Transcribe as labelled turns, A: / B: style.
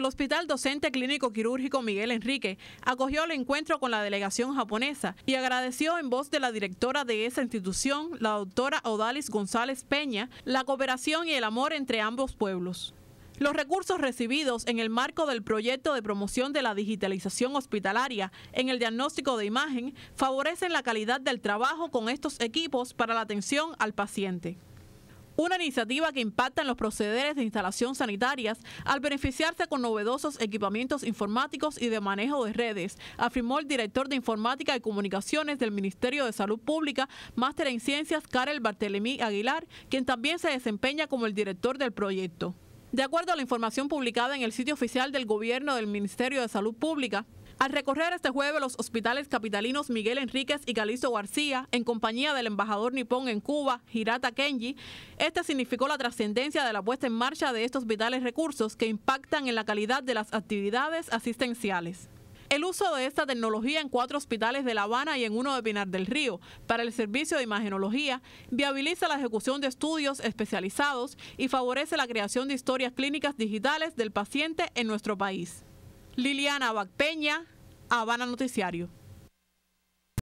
A: El Hospital Docente Clínico Quirúrgico Miguel Enrique acogió el encuentro con la delegación japonesa y agradeció en voz de la directora de esa institución, la doctora Odalis González Peña, la cooperación y el amor entre ambos pueblos. Los recursos recibidos en el marco del proyecto de promoción de la digitalización hospitalaria en el diagnóstico de imagen favorecen la calidad del trabajo con estos equipos para la atención al paciente. Una iniciativa que impacta en los procederes de instalación sanitarias al beneficiarse con novedosos equipamientos informáticos y de manejo de redes, afirmó el director de Informática y Comunicaciones del Ministerio de Salud Pública, máster en Ciencias Karel Bartelemí Aguilar, quien también se desempeña como el director del proyecto. De acuerdo a la información publicada en el sitio oficial del Gobierno del Ministerio de Salud Pública, al recorrer este jueves los hospitales capitalinos Miguel Enríquez y Calixto García, en compañía del embajador nipón en Cuba, Hirata Kenji, este significó la trascendencia de la puesta en marcha de estos vitales recursos que impactan en la calidad de las actividades asistenciales. El uso de esta tecnología en cuatro hospitales de La Habana y en uno de Pinar del Río para el servicio de imagenología viabiliza la ejecución de estudios especializados y favorece la creación de historias clínicas digitales del paciente en nuestro país. Liliana Bacpeña, Habana Noticiario.